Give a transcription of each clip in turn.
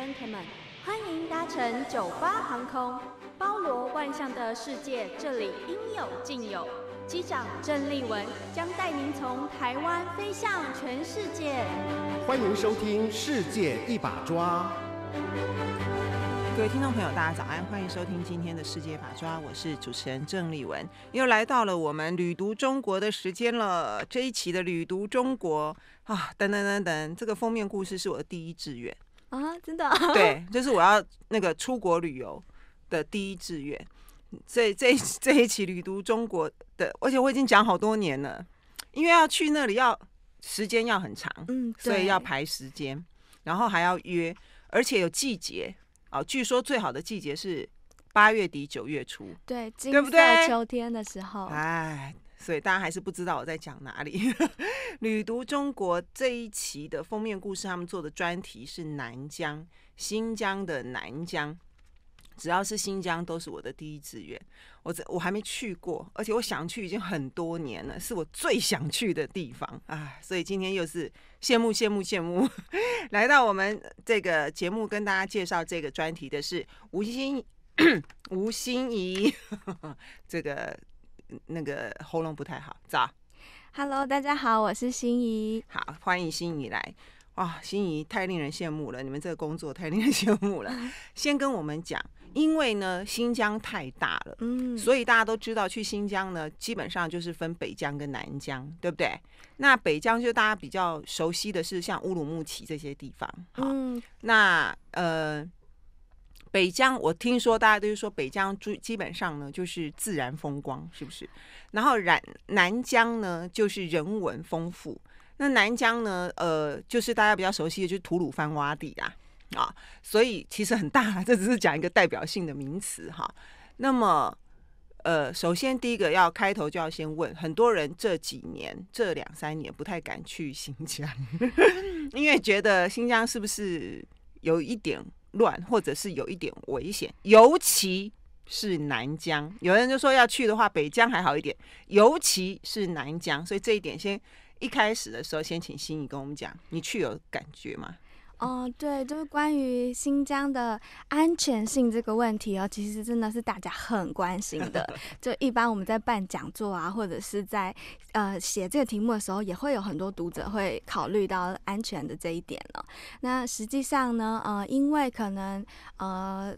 gentlemen，欢迎搭乘九八航空，包罗万象的世界，这里应有尽有。机长郑丽文将带您从台湾飞向全世界。欢迎收听《世界一把抓》。各位听众朋友，大家早安，欢迎收听今天的世界一把抓，我是主持人郑丽文，又来到了我们《旅读中国》的时间了。这一期的《旅读中国》啊，等等等等，这个封面故事是我的第一志愿。啊，真的，对，就是我要那个出国旅游的第一志愿。这这这一期旅读中国，的，而且我已经讲好多年了，因为要去那里要时间要很长，嗯，所以要排时间，然后还要约，而且有季节啊，据说最好的季节是八月底九月初，对，对不对？秋天的时候，哎。所以大家还是不知道我在讲哪里。《旅读中国》这一期的封面故事，他们做的专题是南疆，新疆的南疆。只要是新疆，都是我的第一志愿。我这我还没去过，而且我想去已经很多年了，是我最想去的地方啊！所以今天又是羡慕羡慕羡慕。来到我们这个节目，跟大家介绍这个专题的是吴心 吴心怡，这个。那个喉咙不太好，早。Hello，大家好，我是心仪，好欢迎心仪来。哇，心仪太令人羡慕了，你们这个工作太令人羡慕了。先跟我们讲，因为呢新疆太大了，嗯，所以大家都知道去新疆呢，基本上就是分北疆跟南疆，对不对？那北疆就大家比较熟悉的是像乌鲁木齐这些地方，嗯，那呃。北疆，我听说大家都是说北疆基本上呢就是自然风光，是不是？然后南南疆呢就是人文丰富。那南疆呢，呃，就是大家比较熟悉的，就是吐鲁番洼地啦，啊，所以其实很大，这只是讲一个代表性的名词哈。那么，呃，首先第一个要开头就要先问，很多人这几年这两三年不太敢去新疆，因为觉得新疆是不是有一点？乱，或者是有一点危险，尤其是南疆。有人就说要去的话，北疆还好一点，尤其是南疆。所以这一点，先一开始的时候，先请心怡跟我们讲，你去有感觉吗？哦，对，就是关于新疆的安全性这个问题哦，其实真的是大家很关心的。就一般我们在办讲座啊，或者是在呃写这个题目的时候，也会有很多读者会考虑到安全的这一点呢。那实际上呢，呃，因为可能呃。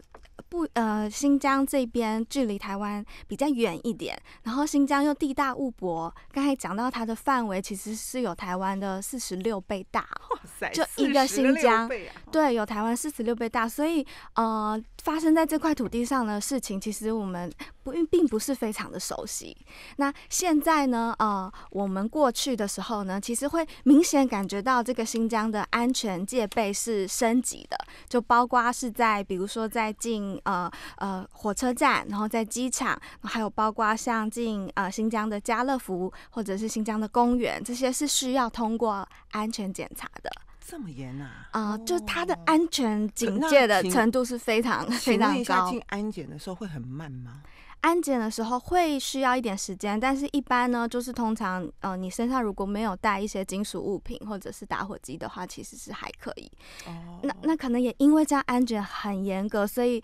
不，呃，新疆这边距离台湾比较远一点，然后新疆又地大物博。刚才讲到它的范围，其实是有台湾的四十六倍大，哇塞，就一个新疆，对，有台湾四十六倍大。所以，呃，发生在这块土地上的事情，其实我们不并并不是非常的熟悉。那现在呢，呃，我们过去的时候呢，其实会明显感觉到这个新疆的安全戒备是升级的，就包括是在，比如说在进。呃呃，火车站，然后在机场，还有包括像进呃新疆的家乐福，或者是新疆的公园，这些是需要通过安全检查的。这么严啊！啊，就它的安全警戒的程度是非常非常高。请安检的时候会很慢吗？安检的时候会需要一点时间，但是一般呢，就是通常，呃，你身上如果没有带一些金属物品或者是打火机的话，其实是还可以。哦。那那可能也因为这样安检很严格，所以，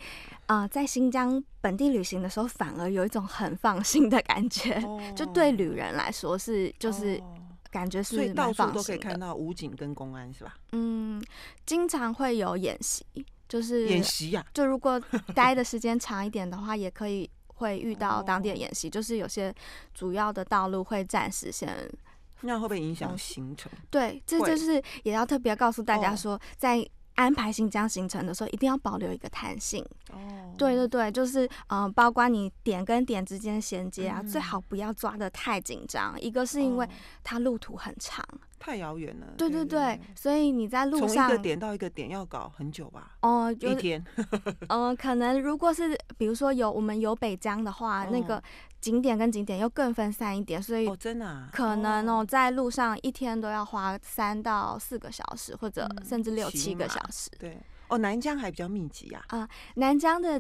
啊，在新疆本地旅行的时候，反而有一种很放心的感觉，就对旅人来说是就是感觉是。所以到处都可以看到武警跟公安，是吧？嗯，经常会有演习，就是演习呀。就如果待的时间长一点的话，也可以。会遇到当地的演习，就是有些主要的道路会暂时先，那会不会影响行程？对，这就是也要特别告诉大家说，在安排新疆行程的时候，一定要保留一个弹性。哦，对对对，就是嗯，包括你点跟点之间衔接啊，最好不要抓的太紧张。一个是因为它路途很长。太遥远了，对对对，所以你在路上从一个点到一个点要搞很久吧？哦，一天，嗯，可能如果是比如说有我们有北疆的话，那个景点跟景点又更分散一点，所以哦真的可能哦在路上一天都要花三到四个小时，或者甚至六七个小时。对，哦，南疆还比较密集呀。啊，南疆的。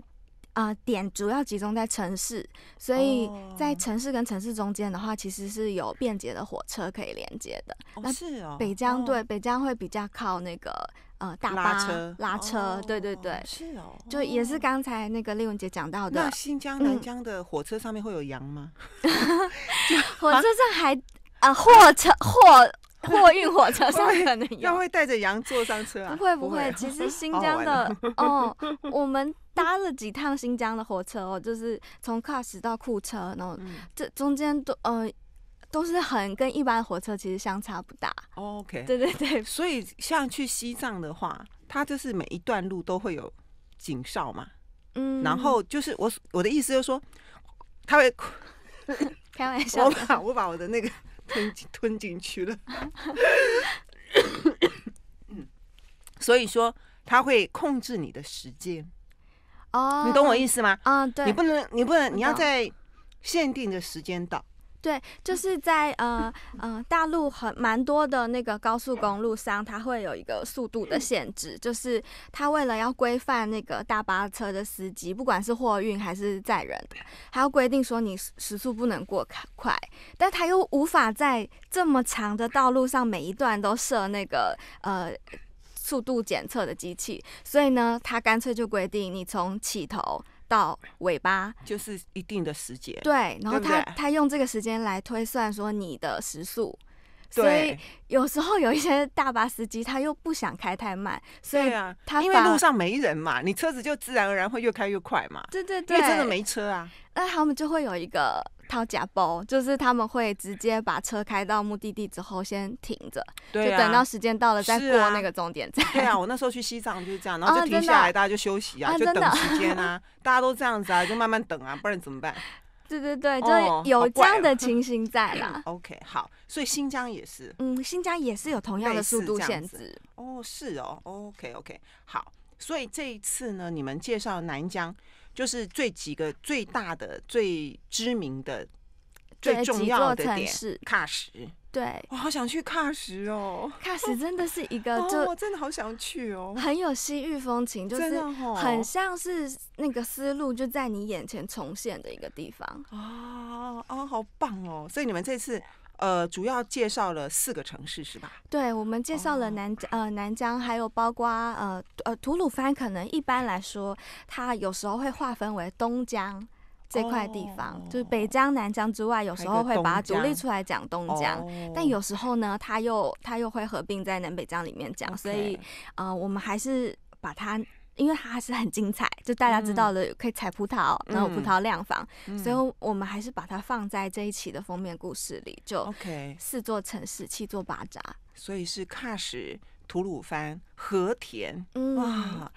啊，点主要集中在城市，所以在城市跟城市中间的话，其实是有便捷的火车可以连接的。哦，是哦。北疆对北疆会比较靠那个呃大巴拉车，对对对，是哦。就也是刚才那个丽文姐讲到的。那新疆南疆的火车上面会有羊吗？火车上还啊，货车 货货运火车上可能有。要会带着羊坐上车啊？不会不会，其 实新疆的哦我们。搭了几趟新疆的火车哦，就是从喀什到库车，然后这中间都呃都是很跟一般火车其实相差不大。OK，对对对，所以像去西藏的话，它就是每一段路都会有警哨嘛。嗯，然后就是我我的意思就是说，他会 开玩 笑，我把我把我的那个 吞吞进去了。嗯，所以说他会控制你的时间。哦，你懂我意思吗？啊，对，你不能，你不能，你要在限定的时间到。对，就是在呃呃，大陆很蛮多的那个高速公路上，它会有一个速度的限制，就是它为了要规范那个大巴车的司机，不管是货运还是载人的，还要规定说你时速不能过快，但它又无法在这么长的道路上每一段都设那个呃。速度检测的机器，所以呢，他干脆就规定你从起头到尾巴就是一定的时间，对。然后他他用这个时间来推算说你的时速。所以有时候有一些大巴司机他又不想开太慢，所以啊，他因为路上没人嘛，你车子就自然而然会越开越快嘛。对对对。因为真的没车啊。那他们就会有一个。套假包，就是他们会直接把车开到目的地之后，先停着，就等到时间到了再过那个终点站。对啊，我那时候去西藏就是这样，然后就停下来，大家就休息啊，就等时间啊，大家都这样子啊，就慢慢等啊，不然怎么办？对对对，就有这样的情形在啦。OK，好，所以新疆也是，嗯，新疆也是有同样的速度限制。哦，是哦。OK，OK，好。所以这一次呢，你们介绍南疆。就是最几个最大的、最知名的、最重要的城市喀什。对，我好想去喀什哦。喀什真的是一个，真的好想去哦，很有西域风情，就是很像是那个丝路就在你眼前重现的一个地方啊啊，好棒哦！所以你们这次。呃，主要介绍了四个城市是吧？对，我们介绍了南呃南疆，还有包括呃呃吐鲁番。可能一般来说，它有时候会划分为东疆这块地方，就是北疆、南疆之外，有时候会把它独立出来讲东疆，但有时候呢，它又它又会合并在南北疆里面讲。所以，呃，我们还是把它。因为它还是很精彩，就大家知道的可以采葡萄，然后葡萄晾房，所以我们还是把它放在这一期的封面故事里。就四座城市，七座巴扎，所以是喀什、吐鲁番、和田，哇，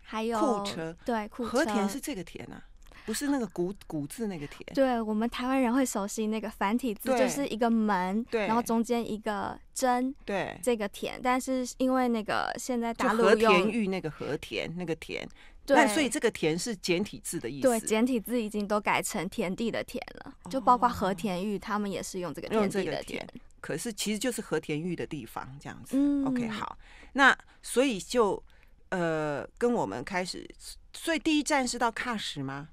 还有库车，对，和田是这个田啊。不是那个古古字那个田，对我们台湾人会熟悉那个繁体字，就是一个门，对，然后中间一个“真”，对这个田。但是因为那个现在大陆用和田玉那个和田那个田，对，所以这个田是简体字的意思。对，简体字已经都改成田地的田了，就包括和田玉，他们也是用这个田地的田。可是其实就是和田玉的地方这样子。嗯，OK，好，那所以就呃跟我们开始，所以第一站是到喀什吗？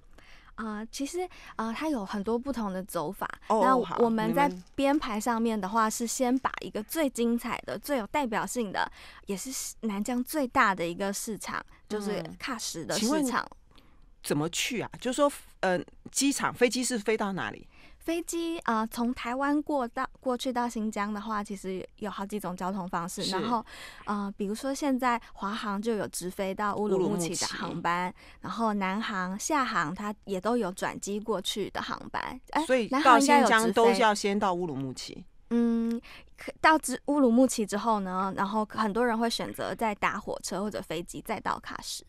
啊，其实啊，它有很多不同的走法。那我们在编排上面的话，是先把一个最精彩的、最有代表性的，也是南疆最大的一个市场，就是喀什的市场。怎么去啊？就是说，呃，机场飞机是飞到哪里？飞机啊，从台湾过到过去到新疆的话，其实有好几种交通方式。然后，呃，比如说现在华航就有直飞到乌鲁木齐的航班，然后南航、厦航它也都有转机过去的航班。哎，所以南航应该有直飞。要先到乌鲁木齐。嗯，到直乌鲁木齐之后呢，然后很多人会选择再搭火车或者飞机再到喀什。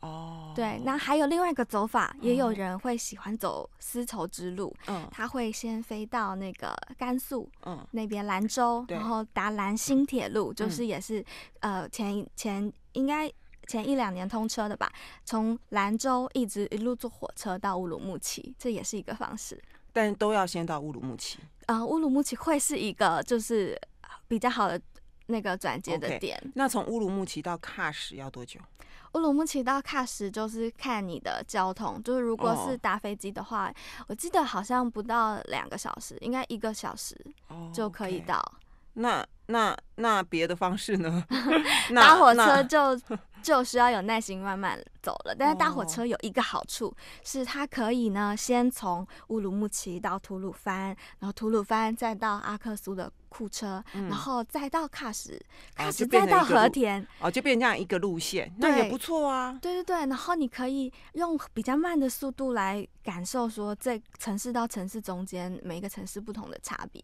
哦，对，那还有另外一个走法，也有人会喜欢走丝绸之路。嗯，他会先飞到那个甘肃，嗯，那边兰州，然后搭兰新铁路，就是也是，呃，前前应该前一两年通车的吧，从兰州一直一路坐火车到乌鲁木齐，这也是一个方式。但都要先到乌鲁木齐。啊，乌鲁木齐会是一个就是比较好的。那个转接的点，那从乌鲁木齐到喀什要多久？乌鲁木齐到喀什就是看你的交通，就是如果是搭飞机的话，我记得好像不到两个小时，应该一个小时就可以到。那那那别的方式呢？搭火车就。就需要有耐心慢慢走了。但是大火车有一个好处，是它可以呢，先从乌鲁木齐到吐鲁番，然后吐鲁番再到阿克苏的库车，然后再到喀什，喀什再到和田，哦，就变成这样一个路线，那也不错啊。对对对，然后你可以用比较慢的速度来感受说，这城市到城市中间，每一个城市不同的差别。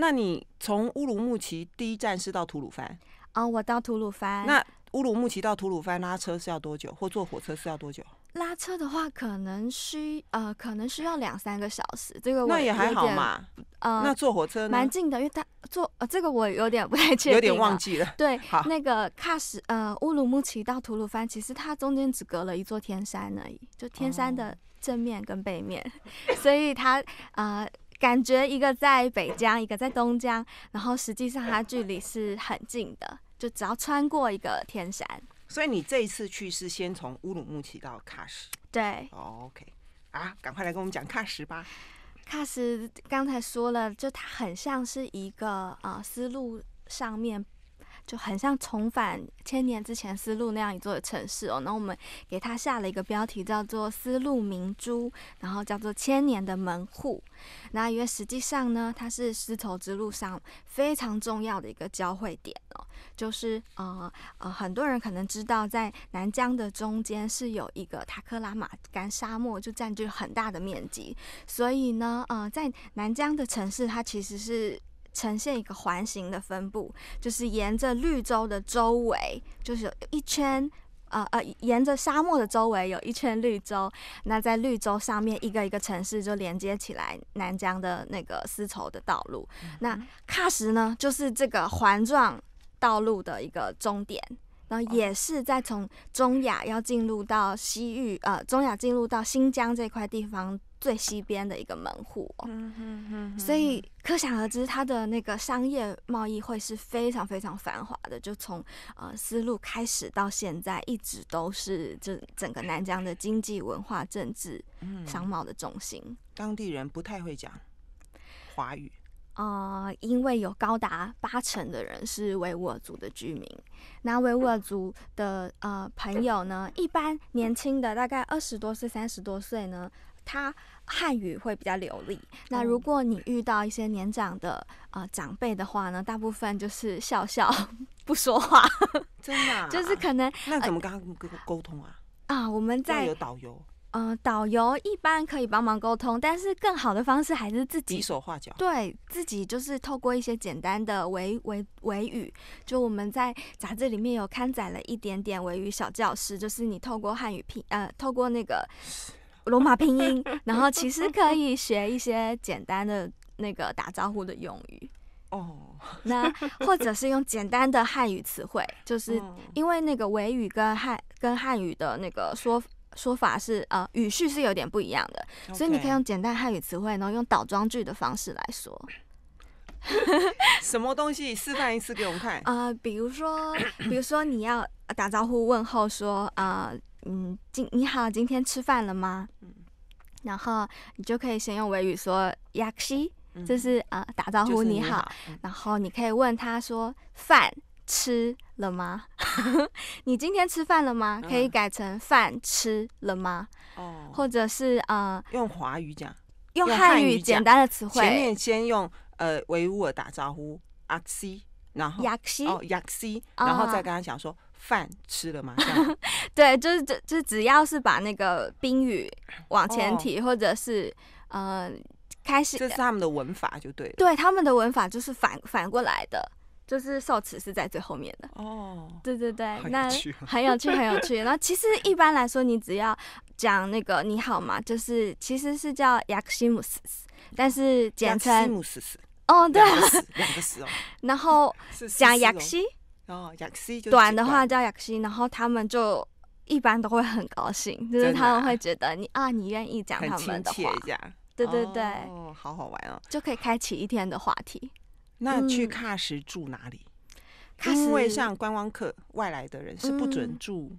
那你从乌鲁木齐第一站是到吐鲁番？哦，我到吐鲁番。那乌鲁木齐到吐鲁番拉车是要多久，或坐火车是要多久？拉车的话，可能需呃，可能需要两三个小时。这个那也还好嘛，呃，那坐火车蛮近的，因为它坐呃，这个我有点不太确定，有点忘记了。对，那个喀什呃，乌鲁木齐到吐鲁番，其实它中间只隔了一座天山而已，就天山的正面跟背面，所以它呃，感觉一个在北疆，一个在东疆，然后实际上它距离是很近的。就只要穿过一个天山，所以你这一次去是先从乌鲁木齐到喀什，对，OK 啊，赶快来跟我们讲喀什吧。喀什刚才说了，就它很像是一个呃，丝路上面。就很像重返千年之前丝路那样一座城市哦，那我们给它下了一个标题叫做“丝路明珠”，然后叫做“千年的门户”。那因为实际上呢，它是丝绸之路上非常重要的一个交汇点哦，就是呃呃，很多人可能知道，在南疆的中间是有一个塔克拉玛干沙漠，就占据很大的面积，所以呢，呃，在南疆的城市，它其实是。呈现一个环形的分布，就是沿着绿洲的周围，就是有一圈，呃呃，沿着沙漠的周围有一圈绿洲。那在绿洲上面，一个一个城市就连接起来，南疆的那个丝绸的道路。那喀什呢，就是这个环状道路的一个终点，然后也是在从中亚要进入到西域，呃，中亚进入到新疆这块地方。最西边的一个门户，嗯嗯嗯，所以可想而知，它的那个商业贸易会是非常非常繁华的。就从呃丝路开始到现在，一直都是这整个南疆的经济、文化、政治、商贸的中心。当地人不太会讲华语啊，因为有高达八成的人是维吾尔族的居民。那维吾尔族的呃朋友呢，一般年轻的大概二十多岁、三十多岁呢。他汉语会比较流利。那如果你遇到一些年长的呃长辈的话呢，大部分就是笑笑不说话，真的就是可能。那怎么跟他沟沟通啊？啊，我们在有导游。呃，导游一般可以帮忙沟通，但是更好的方式还是自己。手画脚。对，自己就是透过一些简单的维维维语。就我们在杂志里面有刊载了一点点维语小教室，就是你透过汉语拼呃，透过那个。罗马拼音，然后其实可以学一些简单的那个打招呼的用语哦。那或者是用简单的汉语词汇，就是因为那个维语跟汉跟汉语的那个说说法是呃语序是有点不一样的，所以你可以用简单汉语词汇，然后用倒装句的方式来说。什么东西？示范一次给我们看啊？比如说，比如说你要打招呼问候说啊。嗯，今你好，今天吃饭了吗？嗯，然后你就可以先用维语说 y a k i 这是呃打招呼你好，然后你可以问他说饭吃了吗？你今天吃饭了吗？可以改成饭吃了吗？哦，或者是呃用华语讲，用汉语简单的词汇，前面先用呃维吾尔打招呼 y a k i 然后 y a k i 然后再跟他讲说。饭吃了吗？对，就是这，就是只要是把那个宾语往前提，或者是呃，开始，这是他们的文法就对，对他们的文法就是反反过来的，就是受词是在最后面的。哦，对对对，那很有趣，很有趣。然后其实一般来说，你只要讲那个你好嘛，就是其实是叫亚克西姆斯，但是简称哦，对，两个西哦。然后讲亚克西。哦，雅克西短的话叫雅克西，然后他们就一般都会很高兴，就是他们会觉得你啊，你愿意讲他们的话，对对对，哦，好好玩哦，就可以开启一天的话题。那去喀什住哪里？因为像观光客、外来的人是不准住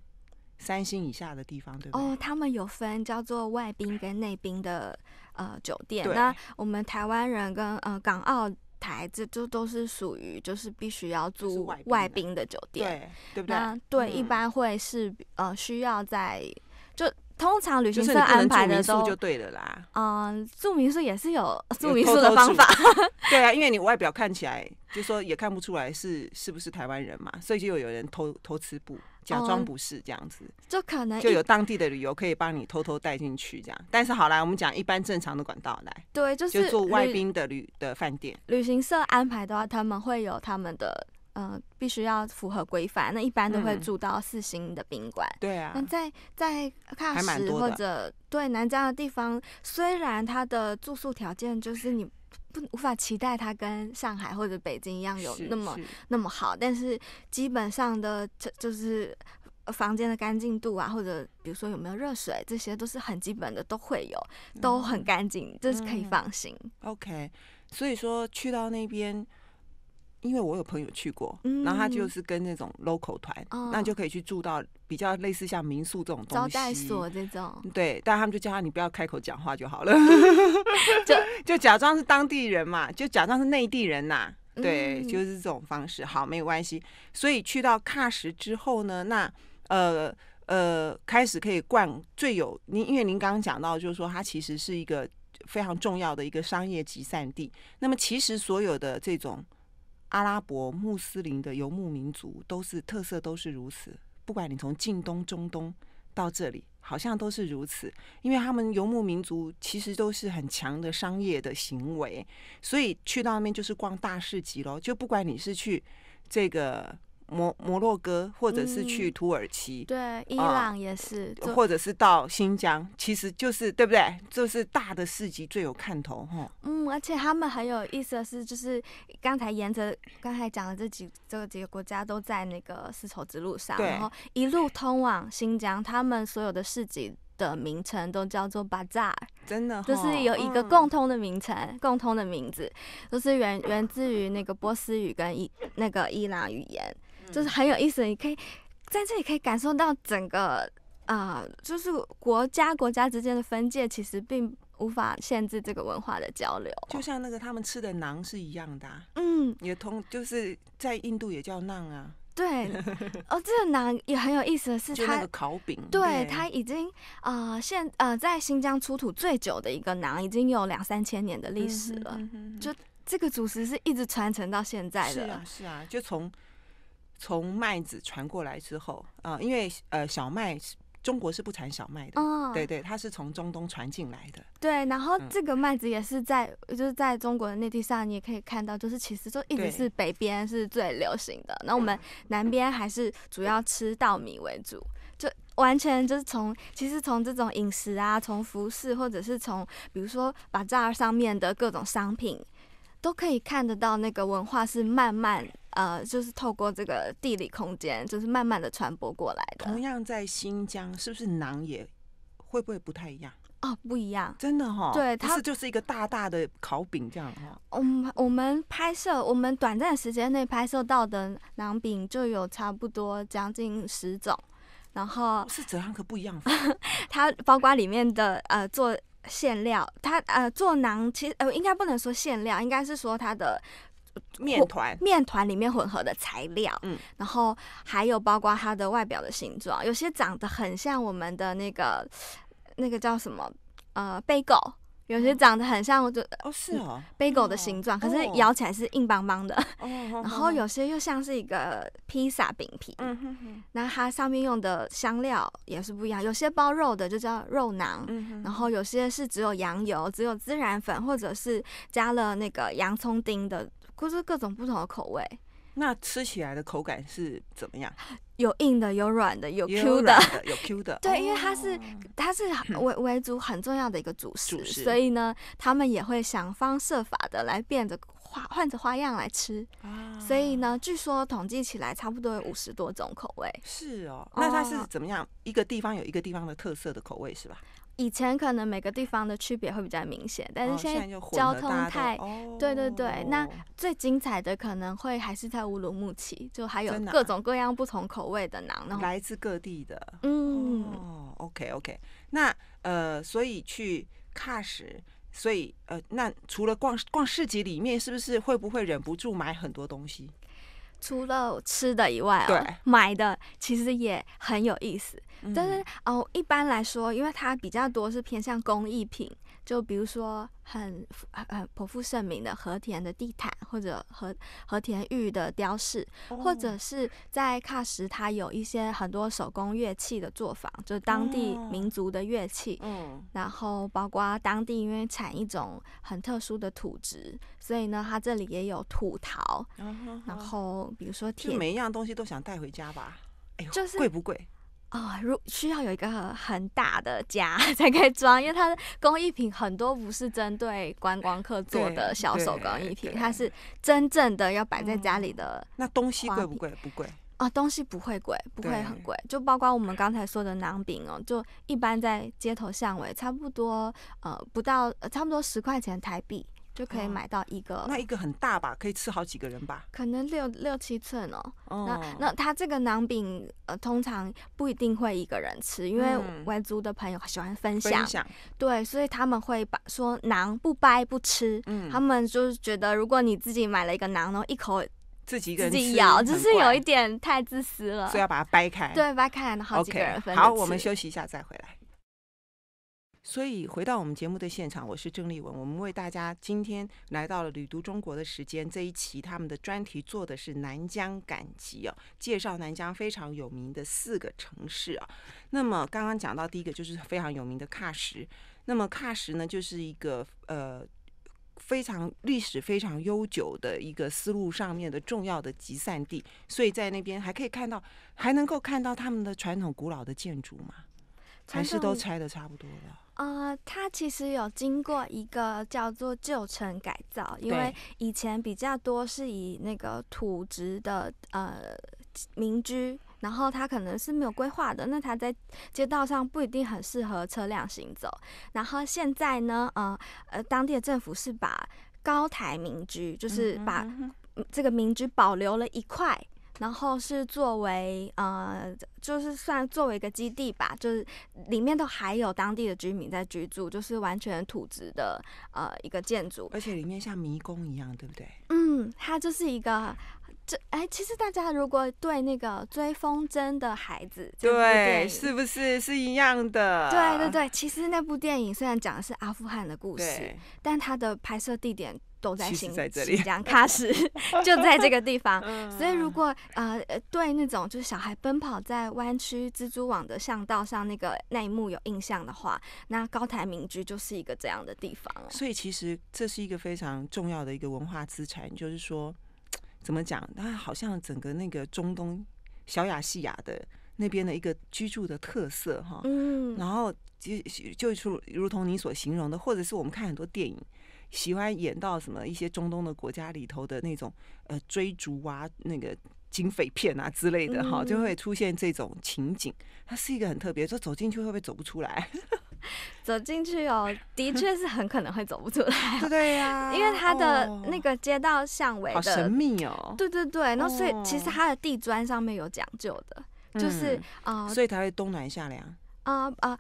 三星以下的地方，对不对？哦，他们有分叫做外宾跟内宾的呃酒店，那我们台湾人跟呃港澳。台这就都是属于就是必须要住外宾的酒店，对不对？对，一般会是呃需要在就。通常旅行社安排的都就对了啦。啊，住民宿也是有住民宿的方法。对啊，因为你外表看起来，就说也看不出来是是不是台湾人嘛，所以就有人偷偷吃布，假装不是这样子。就可能就有当地的旅游可以帮你偷偷带进去这样。但是好啦，我们讲一般正常的管道来。对，就是做外宾的旅的饭店。旅行社安排的话，他们会有他们的。呃，必须要符合规范，那一般都会住到四星的宾馆。对啊。那在在喀什或者对南疆的地方，虽然它的住宿条件就是你不无法期待它跟上海或者北京一样有那么那么好，但是基本上的这就是房间的干净度啊，或者比如说有没有热水，这些都是很基本的都会有，都很干净，这是可以放心。OK，所以说去到那边。因为我有朋友去过，然后他就是跟那种 local 团，那就可以去住到比较类似像民宿这种招待所这种，对，但他们就叫他你不要开口讲话就好了，就就假装是当地人嘛，就假装是内地人呐，对，就是这种方式，好，没关系。所以去到喀什之后呢，那呃呃开始可以逛最有您，因为您刚刚讲到就是说它其实是一个非常重要的一个商业集散地，那么其实所有的这种。阿拉伯穆斯林的游牧民族都是特色，都是如此。不管你从近东、中东到这里，好像都是如此，因为他们游牧民族其实都是很强的商业的行为，所以去到那边就是逛大市集咯，就不管你是去这个。摩摩洛哥，或者是去土耳其，对，伊朗也是，或者是到新疆，其实就是对不对？就是大的市集最有看头哈。嗯，而且他们很有意思的是，就是刚才沿着刚才讲的这几这个几个国家都在那个丝绸之路上，然后一路通往新疆，他们所有的市集的名称都叫做巴扎，真的，就是有一个共通的名称，共通的名字，都是源源自于那个波斯语跟伊那个伊朗语言。就是很有意思，你可以在这里可以感受到整个啊，就是国家国家之间的分界，其实并无法限制这个文化的交流。就像那个他们吃的馕是一样的，嗯，也同就是在印度也叫馕啊。对，哦，这个馕也很有意思的是，它烤饼，对，它已经啊现啊在新疆出土最久的一个馕已经有两三千年的历史了，就这个主食是一直传承到现在的。是啊，是啊，就从。从麦子传过来之后啊，因为呃小麦中国是不产小麦的，对对，它是从中东传进来的。对，然后这个麦子也是在就是在中国的内地上，你也可以看到，就是其实就一直是北边是最流行的，那我们南边还是主要吃稻米为主，就完全就是从其实从这种饮食啊，从服饰或者是从比如说把这儿上面的各种商品。都可以看得到，那个文化是慢慢呃，就是透过这个地理空间，就是慢慢的传播过来的。同样在新疆，是不是馕也会不会不太一样？哦，不一样，真的哈，对，它是就是一个大大的烤饼这样哈。嗯，我们拍摄，我们短暂时间内拍摄到的馕饼就有差不多将近十种，然后是怎样可不一样？它包括里面的呃做。馅料，它呃做馕其实呃应该不能说馅料，应该是说它的面团面团里面混合的材料，嗯，然后还有包括它的外表的形状，有些长得很像我们的那个那个叫什么呃，Bagel, 有些长得很像我就哦是啊，杯狗的形状，可是咬起来是硬邦邦的。然后有些又像是一个披萨饼皮，那它上面用的香料也是不一样。有些包肉的就叫肉囊，然后有些是只有羊油、只有孜然粉，或者是加了那个洋葱丁的，或是各种不同的口味。那吃起来的口感是怎么样？有硬的，有软的，有 Q 的，有 Q 的。对，因为它是它是维维族很重要的一个主食，所以呢，他们也会想方设法的来变着花换着花样来吃。啊，所以呢，据说统计起来差不多有五十多种口味。是哦，那它是怎么样？一个地方有一个地方的特色的口味是吧？以前可能每个地方的区别会比较明显，但是现在交通太……对对对，那最精彩的可能会还是在乌鲁木齐，就还有各种各样不同口味的馕，来自各地的。嗯，哦，OK OK，那呃，所以去喀什，所以呃，那除了逛逛市集里面，是不是会不会忍不住买很多东西？除了吃的以外啊，买的其实也很有意思，但是哦，一般来说，因为它比较多是偏向工艺品。就比如说很很很颇负盛名的和田的地毯，或者和和田玉的雕饰，或者是在喀什，它有一些很多手工乐器的作坊，就是当地民族的乐器。嗯，然后包括当地因为产一种很特殊的土质，所以呢，它这里也有土陶。然后比如说，每一样东西都想带回家吧？哎呦，贵不贵？哦，如需要有一个很大的家 才可以装，因为它的工艺品很多不是针对观光客做的小手工艺品，它是真正的要摆在家里的。那东西贵不贵？不贵。啊，东西不会贵，不会很贵。就包括我们刚才说的囊饼哦，就一般在街头巷尾，差不多呃不到，差不多十块钱台币。就可以买到一个，那一个很大吧，可以吃好几个人吧？可能六六七寸哦。那那它这个囊饼呃，通常不一定会一个人吃，因为维族的朋友喜欢分享，对，所以他们会把说囊不掰不吃，嗯。他们就是觉得如果你自己买了一个囊后一口自己一自己咬，只是有一点太自私了，所以要把它掰开。对，掰开好几个人分。好，我们休息一下再回来。所以回到我们节目的现场，我是郑丽文。我们为大家今天来到了《旅读中国》的时间这一期，他们的专题做的是南疆赶集啊，介绍南疆非常有名的四个城市啊。那么刚刚讲到第一个就是非常有名的喀什，那么喀什呢就是一个呃非常历史非常悠久的一个丝路上面的重要的集散地，所以在那边还可以看到，还能够看到他们的传统古老的建筑嘛？还是都拆的差不多了？呃，它其实有经过一个叫做旧城改造，因为以前比较多是以那个土质的呃民居，然后它可能是没有规划的，那它在街道上不一定很适合车辆行走。然后现在呢，呃呃，当地的政府是把高台民居，就是把这个民居保留了一块。然后是作为呃，就是算作为一个基地吧，就是里面都还有当地的居民在居住，就是完全土质的呃一个建筑，而且里面像迷宫一样，对不对？嗯，它就是一个这哎，其实大家如果对那个追风筝的孩子对是不是是一样的？对对对，其实那部电影虽然讲的是阿富汗的故事，但它的拍摄地点。都在心在这里，这样喀 什就在这个地方。所以如果呃对那种就是小孩奔跑在弯曲蜘蛛网的巷道上那个那一幕有印象的话，那高台民居就是一个这样的地方。所以其实这是一个非常重要的一个文化资产，就是说怎么讲，它好像整个那个中东小亚细亚的那边的一个居住的特色哈。嗯，然后就就是如同你所形容的，或者是我们看很多电影。喜欢演到什么一些中东的国家里头的那种呃追逐啊那个警匪片啊之类的哈，就会出现这种情景。它是一个很特别，说走进去会不会走不出来？走进去哦，的确是很可能会走不出来。对呀，因为它的那个街道巷尾好神秘哦。对对对，那所以其实它的地砖上面有讲究的，就是啊，所以它会冬暖夏凉。啊啊，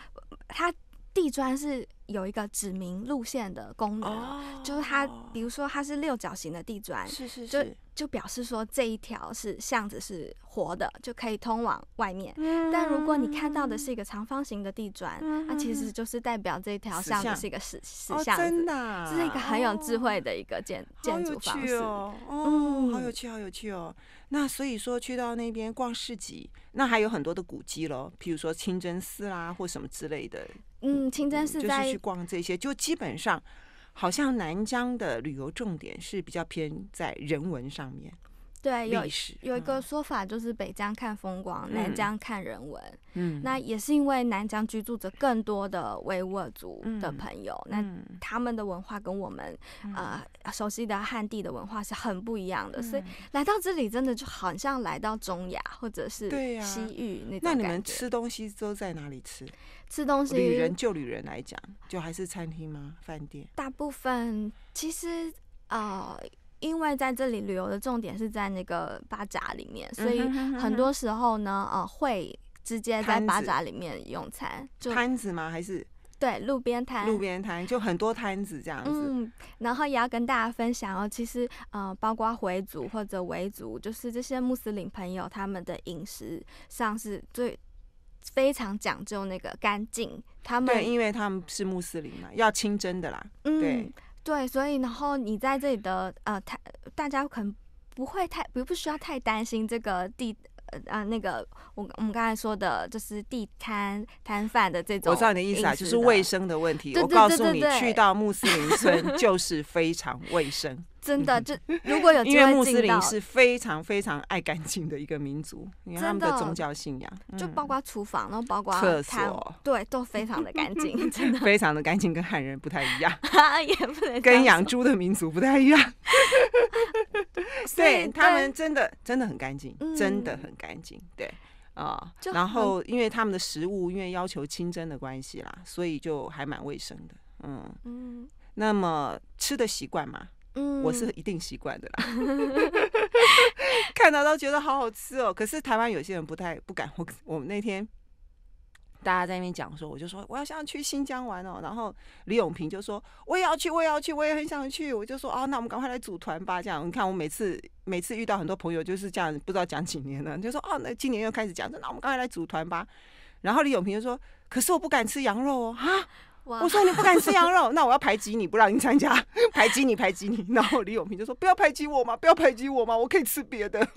它地砖是。有一个指明路线的功能，就是它，比如说它是六角形的地砖，是是，就就表示说这一条是巷子是活的，就可以通往外面。但如果你看到的是一个长方形的地砖，那其实就是代表这条巷子是一个死巷，真的，这是一个很有智慧的一个建建筑方式。哦，好有趣，好有趣哦。那所以说去到那边逛市集，那还有很多的古迹喽，比如说清真寺啦，或什么之类的。嗯，清真寺在。逛这些，就基本上，好像南疆的旅游重点是比较偏在人文上面。对，有有一个说法就是北疆看风光，南疆看人文。嗯，那也是因为南疆居住着更多的维吾尔族的朋友，那他们的文化跟我们呃熟悉的汉地的文化是很不一样的，所以来到这里真的就好像来到中亚或者是西域那种。那你们吃东西都在哪里吃？吃东西旅人就旅人来讲，就还是餐厅吗？饭店？大部分其实啊。因为在这里旅游的重点是在那个巴扎里面，所以很多时候呢，呃，会直接在巴扎里面用餐。就摊子吗？还是对路边摊？路边摊就很多摊子这样子。嗯。然后也要跟大家分享哦，其实呃，包括回族或者维族，就是这些穆斯林朋友，他们的饮食上是最非常讲究那个干净。他们因为他们是穆斯林嘛，要清真的啦。嗯。对。对，所以然后你在这里的呃，他大家可能不会太不不需要太担心这个地呃，那个我我们刚才说的就是地摊摊贩的这种，我知道你的意思啊，就是卫生的问题。我告诉你，去到穆斯林村就是非常卫生。真的，就如果有因为穆斯林是非常非常爱干净的一个民族，因为他们的宗教信仰，就包括厨房，然后包括厕所，对，都非常的干净，真的非常的干净，跟汉人不太一样，也不能跟养猪的民族不太一样。对他们真的真的很干净，真的很干净，对啊。然后因为他们的食物因为要求清蒸的关系啦，所以就还蛮卫生的。嗯嗯。那么吃的习惯嘛？我是一定习惯的啦，看到都觉得好好吃哦。可是台湾有些人不太不敢，我我们那天大家在那边讲说，我就说我要想去新疆玩哦。然后李永平就说我也要去，我也要去，我也很想去。我就说哦，那我们赶快来组团吧。这样你看，我每次每次遇到很多朋友就是这样，不知道讲几年了，就说哦，那今年又开始讲，那我们赶快来组团吧。然后李永平就说，可是我不敢吃羊肉哦，哈。我说你不敢吃羊肉，那我要排挤你不让你参加，排挤你排挤你。然后李永平就说：“不要排挤我嘛，不要排挤我嘛，我可以吃别的。”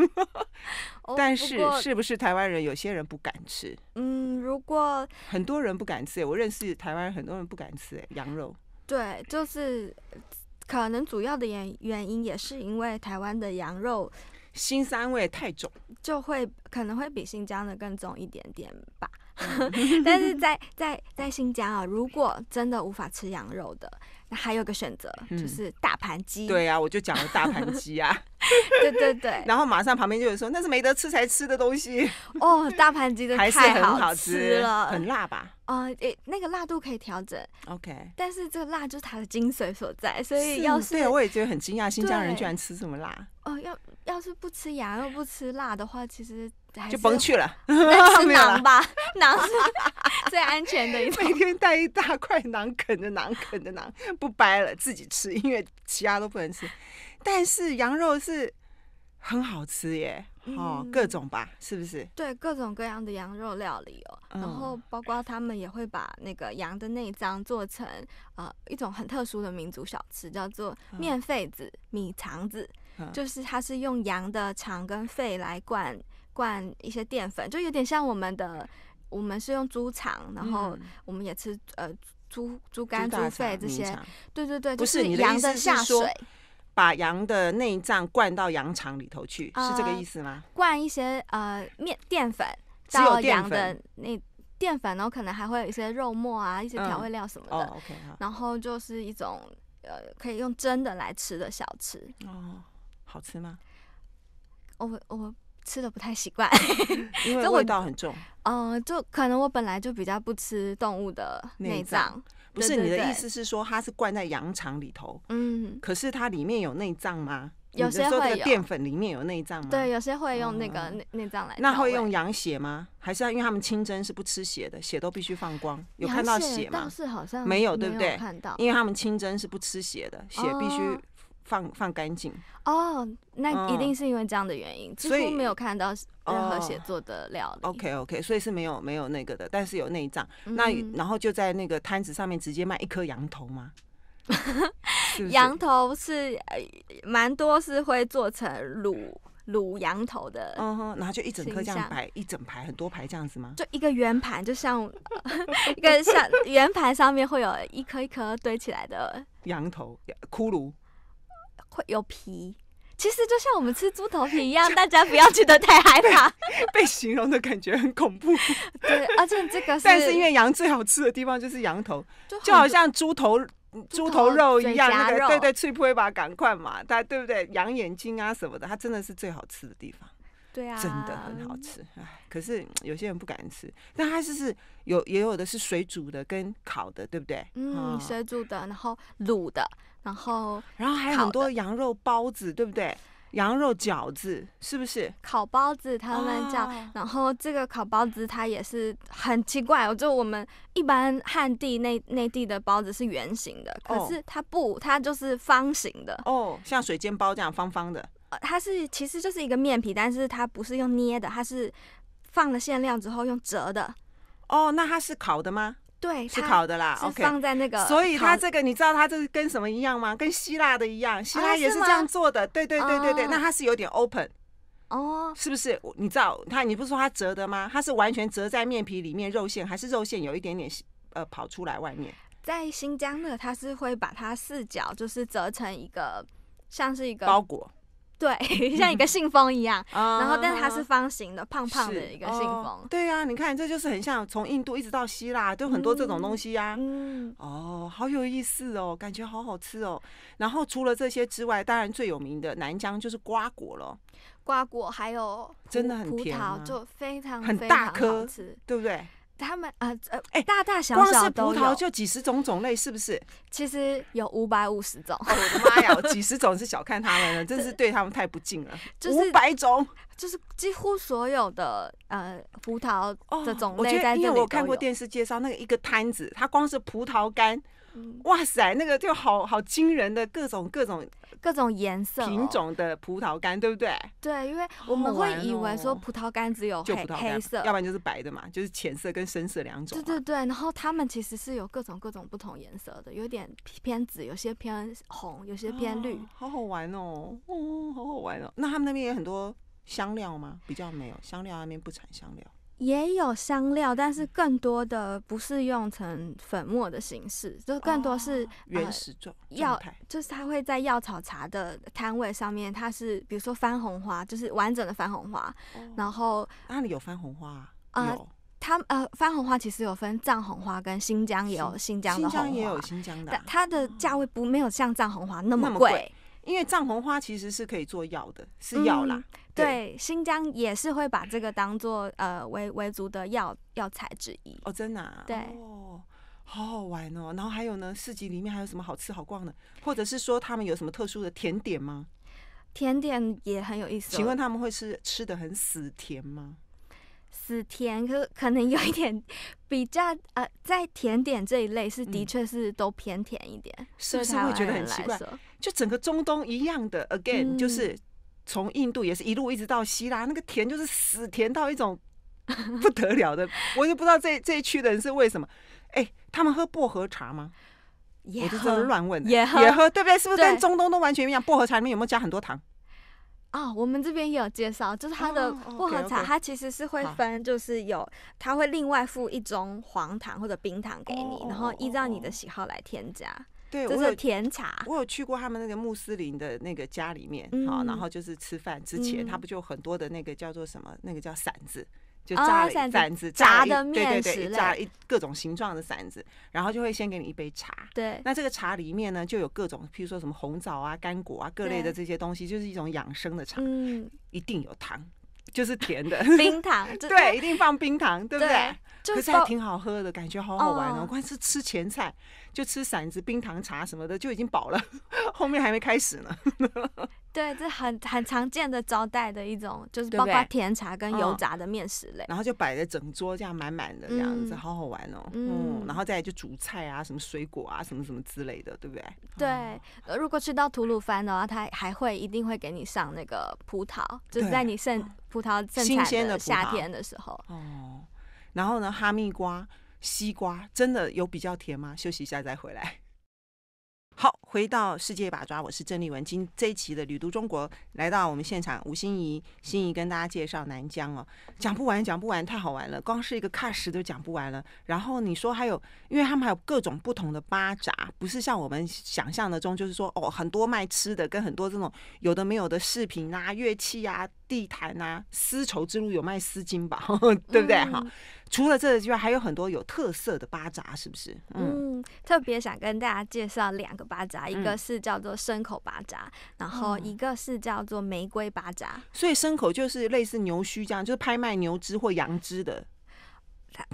但是是不是台湾人有些人不敢吃？嗯，如果很多人不敢吃，我认识台湾很多人不敢吃羊肉。对，就是可能主要的原原因也是因为台湾的羊肉腥膻味太重，就会可能会比新疆的更重一点点吧。但是在在在新疆啊，如果真的无法吃羊肉的，那还有个选择就是大盘鸡。对啊，我就讲了大盘鸡啊。对对对。然后马上旁边就有说那是没得吃才吃的东西。哦，大盘鸡的还是很好吃了，很辣吧？哦，诶，那个辣度可以调整。OK。但是这个辣就是它的精髓所在，所以要是对，我也觉得很惊讶，新疆人居然吃什么辣。哦，要要是不吃羊肉、不吃辣的话，其实就甭去了，吃馕吧，馕是 最安全的。每天带一大块馕啃着，馕啃着，馕不掰了自己吃，因为其他都不能吃。但是羊肉是很好吃耶，哦，各种吧，是不是？对，各种各样的羊肉料理哦，然后包括他们也会把那个羊的内脏做成呃一种很特殊的民族小吃，叫做面肺子、米肠子。就是它是用羊的肠跟肺来灌灌一些淀粉，就有点像我们的，我们是用猪肠，然后我们也吃呃猪猪肝、猪肺这些。对对对，不是羊的下水，把羊的内脏灌到羊肠里头去，是这个意思吗？灌一些呃面淀粉，只有羊的那淀粉，然后可能还会有一些肉末啊，一些调味料什么的。哦，OK 然后就是一种呃可以用蒸的来吃的小吃。哦。好吃吗？我我吃的不太习惯，因为 味道很重。嗯，就可能我本来就比较不吃动物的内脏。不是你的意思是说它是灌在羊肠里头？嗯，可是它里面有内脏吗？有些会有淀粉里面有内脏吗？对，有些会用那个内内脏来。那会用羊血吗？还是要因为他们清蒸是不吃血的，血都必须放光。有看到血？吗？是好像没有，对不对？看到，因为他们清蒸是不吃血的，血必须。放放干净哦，那一定是因为这样的原因，几乎没有看到任何写作的料理。OK OK，所以是没有没有那个的，但是有内脏。那然后就在那个摊子上面直接卖一颗羊头吗？羊头是蛮多是会做成卤卤羊头的，嗯哼，然后就一整颗这样摆一整排很多排这样子吗？就一个圆盘，就像 一个像 圆盘上面会有一颗一颗堆起来的羊头，骷髅。会有皮，其实就像我们吃猪头皮一样，大家不要觉得太害怕。被形容的感觉很恐怖。对，而且这个，但是因为羊最好吃的地方就是羊头，就好像猪头猪头肉一样，那个对对，去皮吧，赶快嘛，它对不对？羊眼睛啊什么的，它真的是最好吃的地方。对啊，真的很好吃。哎，可是有些人不敢吃，但它就是有也有的是水煮的跟烤的，对不对？嗯，水煮的，然后卤的。然后，然后还有很多羊肉包子，对不对？羊肉饺子是不是？烤包子他们叫，然后这个烤包子它也是很奇怪，就我们一般汉地内内地的包子是圆形的，可是它不，它就是方形的哦，像水煎包这样方方的。它是其实就是一个面皮，但是它不是用捏的，它是放了馅料之后用折的。哦，那它是烤的吗？对，是烤的啦。OK，放在那个，所以它这个你知道它这是跟什么一样吗？跟希腊的一样，希腊也是这样做的。对对对对对，那它是有点 open 哦，是不是？你知道它，你不是说它折的吗？它是完全折在面皮里面，肉馅还是肉馅有一点点呃跑出来外面？在新疆呢，它是会把它四角就是折成一个，像是一个包裹。对，像一个信封一样，然后但是它是方形的，胖胖的一个信封。对呀，你看，这就是很像从印度一直到希腊，都很多这种东西呀。嗯，哦，好有意思哦，感觉好好吃哦。然后除了这些之外，当然最有名的南疆就是瓜果了，瓜果还有真的很甜，就非常很大颗，对不对？他们啊呃哎大大小小，葡萄就几十种种类，是不是？其实有五百五十种。我的妈呀，几十种是小看他们了，真是对他们太不敬了。五百种，就是几乎所有的呃葡萄的种类。我觉得因为我看过电视介绍，那个一个摊子，它光是葡萄干。哇塞，那个就好好惊人的各种各种各种颜色品种的葡萄干，对不对？对，因为我们会以为说葡萄干只有黑黑色，要不然就是白的嘛，就是浅色跟深色两种。对对对，然后他们其实是有各种各种不同颜色的，有点偏紫，有些偏红，有些偏绿。好好玩哦，哦，好好玩哦。那他们那边也很多香料吗？比较没有香料那边不产香料。也有香料，但是更多的不是用成粉末的形式，就更多是原始状药，就是它会在药草茶的摊位上面，它是比如说番红花，就是完整的番红花，然后那里有番红花啊，它呃番红花其实有分藏红花跟新疆也有新疆的，新疆也有新疆的，它的价位不没有像藏红花那么贵。因为藏红花其实是可以做药的，是药啦。对，新疆也是会把这个当做呃维维族的药药材之一。哦，真的。啊、对。哦，好好玩哦。然后还有呢，市集里面还有什么好吃好逛的？或者是说他们有什么特殊的甜点吗？甜点也很有意思。请问他们会吃吃的很死甜吗？死甜可可能有一点比较呃，在甜点这一类是的确是都偏甜一点，是不是会觉得很奇怪？就整个中东一样的，again，就是从印度也是一路一直到希腊，那个甜就是死甜到一种 不得了的，我就不知道这这一区的人是为什么。哎，他们喝薄荷茶吗？也喝，乱问，也喝，对不对？是不是？跟中东都完全一样？薄荷茶里面有没有加很多糖？哦，我们这边也有介绍，就是它的薄荷茶，它其实是会分，就是有它会另外附一种黄糖或者冰糖给你，然后依照你的喜好来添加。对，这是甜茶。我有去过他们那个穆斯林的那个家里面，好，然后就是吃饭之前，他不就很多的那个叫做什么？那个叫馓子，就炸馓子，炸的面食对，炸一各种形状的馓子，然后就会先给你一杯茶。对，那这个茶里面呢，就有各种，譬如说什么红枣啊、干果啊，各类的这些东西，就是一种养生的茶，一定有糖。就是甜的冰糖，对，一定放冰糖，对不对？可是还挺好喝的，感觉好好玩哦。关键是吃前菜就吃散子冰糖茶什么的就已经饱了，后面还没开始呢。对，这很很常见的招待的一种，就是包括甜茶跟油炸的面食类，然后就摆在整桌这样满满的这样子，好好玩哦。嗯，然后再来就煮菜啊，什么水果啊，什么什么之类的，对不对？对，如果去到吐鲁番的话，他还会一定会给你上那个葡萄，就是在你盛葡萄正新鲜的夏天的时候。哦，然后呢，哈密瓜、西瓜真的有比较甜吗？休息一下再回来。好，回到世界把抓，我是郑丽文。今这一期的《旅读中国》来到我们现场，吴心怡，心怡跟大家介绍南疆哦，讲不完，讲不完，太好玩了，光是一个喀什都讲不完了。然后你说还有，因为他们还有各种不同的巴扎，不是像我们想象的中，就是说哦，很多卖吃的，跟很多这种有的没有的饰品啊、乐器啊、地毯啊，丝绸之路有卖丝巾吧，对不对哈？除了这之外，还有很多有特色的巴扎，是不是？嗯，特别想跟大家介绍两个巴扎，一个是叫做牲口巴扎，然后一个是叫做玫瑰巴扎。所以牲口就是类似牛须这样，就是拍卖牛脂或羊脂的。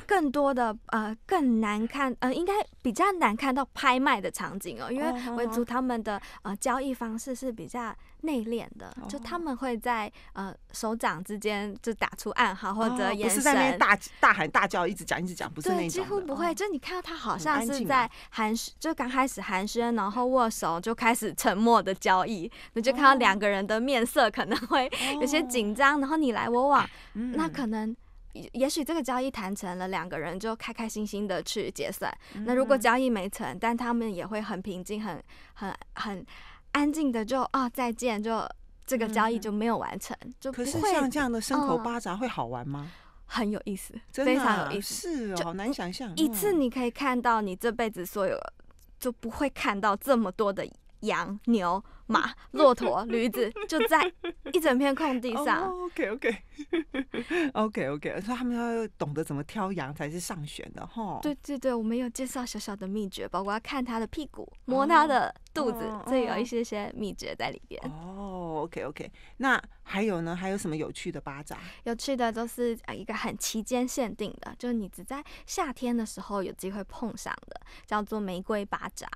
更多的呃更难看呃，应该比较难看到拍卖的场景哦，因为维族他们的呃交易方式是比较。内敛的，就他们会在呃手掌之间就打出暗号，或者眼神，不是在那边大大喊大叫，一直讲一直讲，不是那种。对，几乎不会。就你看到他好像是在寒，暄，就刚开始寒暄，然后握手就开始沉默的交易。你就看到两个人的面色可能会有些紧张，然后你来我往，那可能也许这个交易谈成了，两个人就开开心心的去结算。那如果交易没成，但他们也会很平静，很很很。安静的就啊，再见，就这个交易就没有完成，就不会像这样的生口八扎会好玩吗？很有意思，非常一哦，好难想象一次，你可以看到你这辈子所有就不会看到这么多的。羊、牛、马、骆驼、驴子，就在一整片空地上。OK OK OK OK，所以他们要懂得怎么挑羊才是上选的哈。对对对，我们有介绍小小的秘诀，包括看它的屁股、摸它的肚子，这有一些些秘诀在里边。哦，OK OK，那还有呢？还有什么有趣的巴掌？有趣的都是一个很期间限定的，就是你只在夏天的时候有机会碰上的，叫做玫瑰巴掌。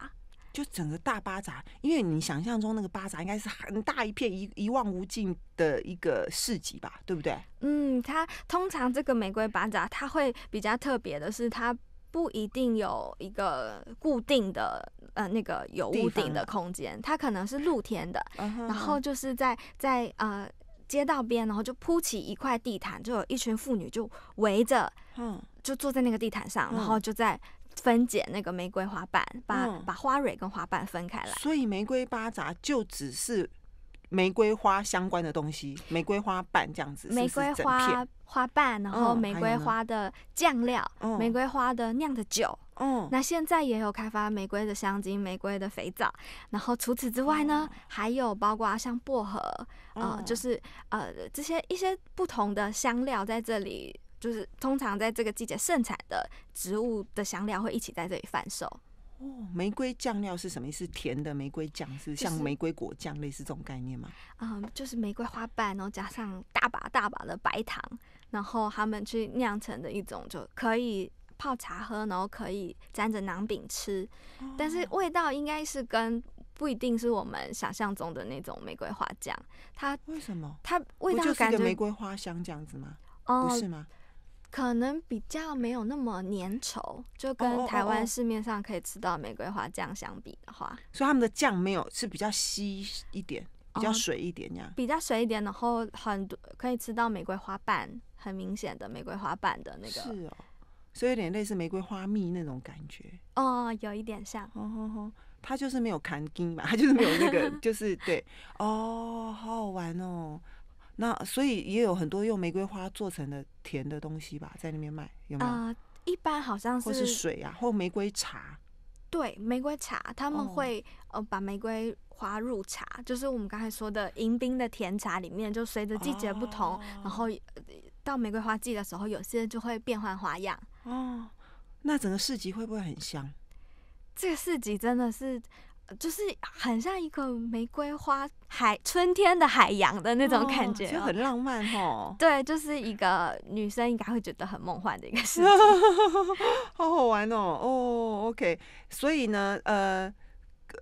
就整个大巴扎，因为你想象中那个巴扎应该是很大一片一一望无尽的一个市集吧，对不对？嗯，它通常这个玫瑰巴扎它会比较特别的是，它不一定有一个固定的呃那个有屋顶的空间，它可能是露天的。嗯然后就是在在呃街道边，然后就铺起一块地毯，就有一群妇女就围着，嗯，就坐在那个地毯上，然后就在。分解那个玫瑰花瓣，把把花蕊跟花瓣分开来。所以玫瑰八杂就只是玫瑰花相关的东西，玫瑰花瓣这样子。玫瑰花花瓣，然后玫瑰花的酱料，玫瑰花的酿的酒。嗯，那现在也有开发玫瑰的香精，玫瑰的肥皂。然后除此之外呢，还有包括像薄荷，呃，就是呃这些一些不同的香料在这里。就是通常在这个季节盛产的植物的香料会一起在这里贩售。哦，玫瑰酱料是什么意思？甜的玫瑰酱是像玫瑰果酱类似这种概念吗？嗯，就是玫瑰花瓣，然后加上大把大把的白糖，然后他们去酿成的一种，就可以泡茶喝，然后可以沾着馕饼吃。但是味道应该是跟不一定是我们想象中的那种玫瑰花酱。它为什么？它味道感觉玫瑰花香这样子吗？哦，不是吗？可能比较没有那么粘稠，就跟台湾市面上可以吃到玫瑰花酱相比的话，所以他们的酱没有是比较稀一点，比较水一点样，比较水一点，然后很多可以吃到玫瑰花瓣，很明显的玫瑰花瓣的那个，是哦，所以有点类似玫瑰花蜜那种感觉哦，有一点像，哦哦哦，它就是没有坎丁嘛，它就是没有那个，就是对，哦，好好玩哦。那所以也有很多用玫瑰花做成的甜的东西吧，在那边卖有没有？啊，一般好像是或是水啊，或玫瑰茶。对，玫瑰茶他们会呃把玫瑰花入茶，就是我们刚才说的迎宾的甜茶里面，就随着季节不同，然后到玫瑰花季的时候，有些就会变换花样。哦，那整个市集会不会很香？这个市集真的是。就是很像一个玫瑰花海，春天的海洋的那种感觉，就很浪漫哈。对，就是一个女生应该会觉得很梦幻的一个事情，好好玩哦。哦，OK，所以呢，呃，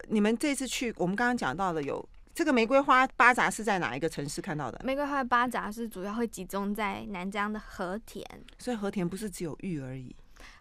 你们这次去，我们刚刚讲到的有这个玫瑰花巴扎是在哪一个城市看到的？玫瑰花巴扎是主要会集中在南疆的和田，所以和田不是只有玉而已。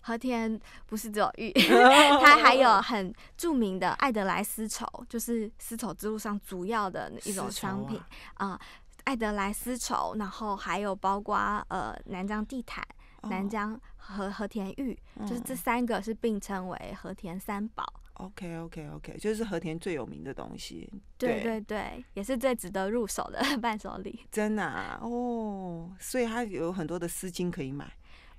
和田不是只有玉，它还有很著名的爱德莱丝绸，就是丝绸之路上主要的一种商品啊。爱德莱丝绸，然后还有包括呃南疆地毯、南疆和和田玉，就是这三个是并称为和田三宝。OK OK OK，就是和田最有名的东西。对对对，也是最值得入手的 伴手礼。真的啊、哦，所以它有很多的丝巾可以买。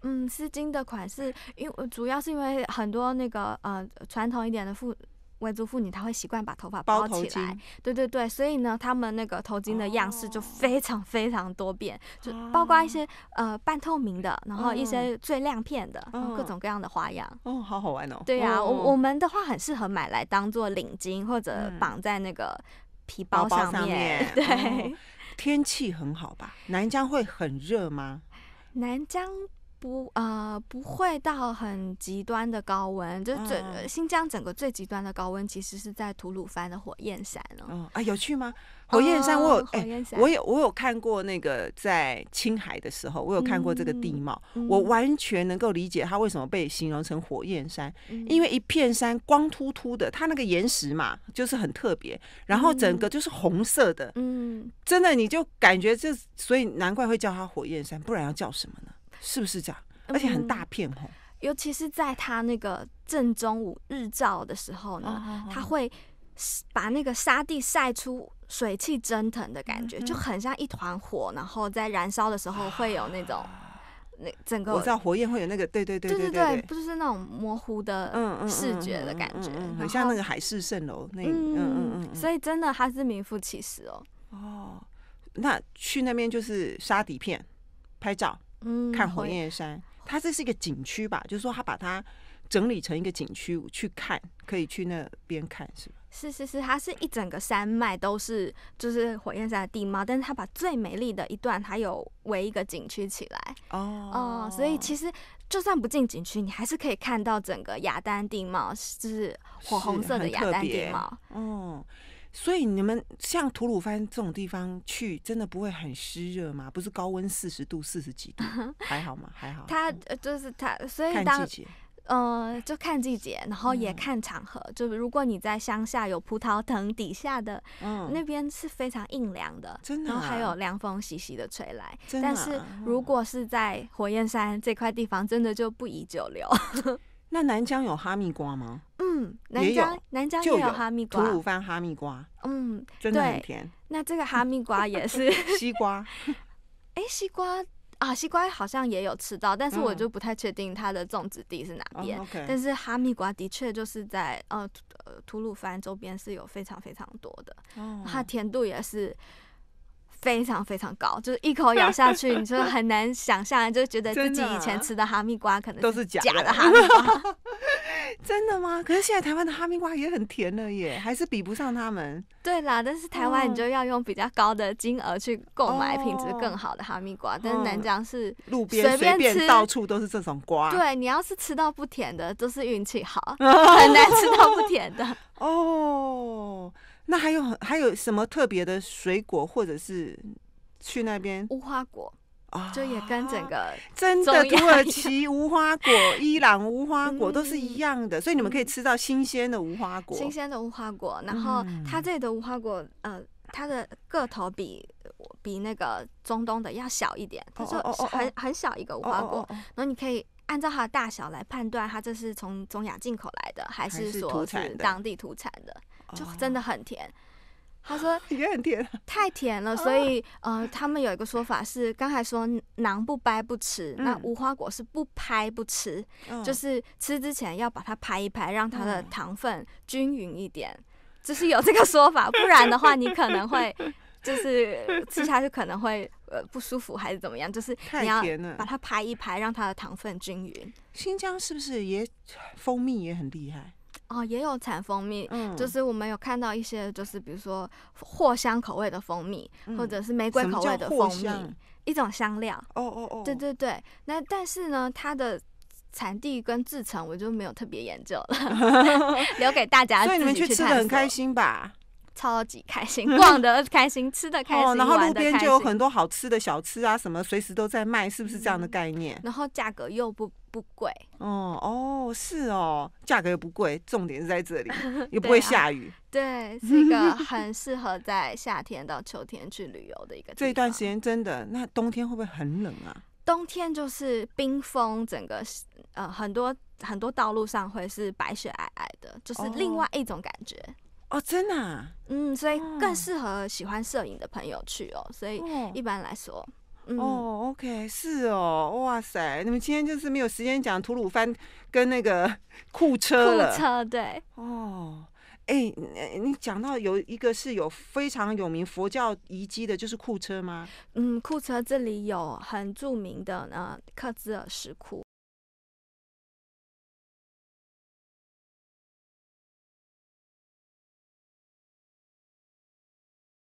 嗯，丝巾的款式，因为主要是因为很多那个呃传统一点的妇维族妇女，她会习惯把头发包起来，对对对，所以呢，他们那个头巾的样式就非常非常多变，就包括一些呃半透明的，然后一些最亮片的，各种各样的花样。哦，好好玩哦！对呀，我我们的话很适合买来当做领巾，或者绑在那个皮包上面。对，天气很好吧？南疆会很热吗？南疆。不，呃，不会到很极端的高温，就最新疆整个最极端的高温，其实是在吐鲁番的火焰山了。哦，啊，有去吗？火焰山，我有，哎，我有，我有看过那个在青海的时候，我有看过这个地貌，我完全能够理解它为什么被形容成火焰山，因为一片山光秃秃的，它那个岩石嘛，就是很特别，然后整个就是红色的，嗯，真的你就感觉这，所以难怪会叫它火焰山，不然要叫什么呢？是不是这样？而且很大片哈，尤其是在它那个正中午日照的时候呢，它会把那个沙地晒出水汽蒸腾的感觉，就很像一团火，然后在燃烧的时候会有那种那整个我知道火焰会有那个，对对对对对不就是那种模糊的视觉的感觉，很像那个海市蜃楼那嗯嗯，嗯所以真的它是名副其实哦哦，那去那边就是沙底片拍照。嗯，看火焰山，它这是一个景区吧？就是说，他把它整理成一个景区去看，可以去那边看，是吧？是是是，它是一整个山脉都是就是火焰山的地貌，但是他把最美丽的一段它有围一个景区起来哦，所以其实就算不进景区，你还是可以看到整个雅丹地貌是火红色的雅丹地貌，嗯。所以你们像吐鲁番这种地方去，真的不会很湿热吗？不是高温四十度、四十几度，还好吗？还好。它就是它，所以当嗯，就看季节，然后也看场合。就是如果你在乡下有葡萄藤底下的，嗯，那边是非常阴凉的，真的。然后还有凉风习习的吹来。真的。但是如果是在火焰山这块地方，真的就不宜久留。那南疆有哈密瓜吗？嗯，南疆南疆也有哈密瓜，吐鲁番哈密瓜。嗯，真的很甜。那这个哈密瓜也是 西瓜。哎，西瓜啊，西瓜好像也有吃到，但是我就不太确定它的种植地是哪边。但是哈密瓜的确就是在呃呃吐鲁番周边是有非常非常多的，它甜度也是。非常非常高，就是一口咬下去，你就很难想象，就觉得自己以前吃的哈密瓜可能都是假的哈密瓜。真的吗？可是现在台湾的哈密瓜也很甜了耶，还是比不上他们。对啦，但是台湾你就要用比较高的金额去购买品质更好的哈密瓜，但是南疆是路边随便吃，到处都是这种瓜。对你要是吃到不甜的，都是运气好，很难吃到不甜的 哦。那还有还有什么特别的水果，或者是去那边无花果就也跟整个真的土耳其无花果、伊朗无花果都是一样的，所以你们可以吃到新鲜的无花果。新鲜的无花果，然后它这里的无花果，呃，它的个头比比那个中东的要小一点，它就很很小一个无花果。然后你可以按照它的大小来判断，它这是从中亚进口来的，还是说产当地土产的。就真的很甜，他说 也很甜，太甜了。所以呃，他们有一个说法是，刚才说囊不掰不吃，那无花果是不拍不吃，就是吃之前要把它拍一拍，让它的糖分均匀一点，就是有这个说法。不然的话，你可能会就是吃下去可能会呃不舒服还是怎么样，就是你要把它拍一拍，让它的糖分均匀。新疆是不是也蜂蜜也很厉害？哦，也有产蜂蜜，就是我们有看到一些，就是比如说藿香口味的蜂蜜，或者是玫瑰口味的蜂蜜，一种香料。哦哦哦，对对对。那但是呢，它的产地跟制成我就没有特别研究了，留给大家自己去所以你们去吃的很开心吧？超级开心，逛的开心，吃的开心，然后路边就有很多好吃的小吃啊，什么随时都在卖，是不是这样的概念？然后价格又不不贵。哦哦，是哦，价格又不贵，重点是在这里，又 不会下雨。对，是一个很适合在夏天到秋天去旅游的一个。这一段时间真的，那冬天会不会很冷啊？冬天就是冰封，整个呃很多很多道路上会是白雪皑皑的，就是另外一种感觉。哦，真的，嗯，所以更适合喜欢摄影的朋友去哦。所以一般来说，哦，OK，是哦，哇塞，你们今天就是没有时间讲吐鲁番跟那个 库车了。库车对，哦，哎，你讲到有一个是有非常有名佛教遗迹的，就是库车吗？嗯，库车这里有很著名的呢克孜尔石窟。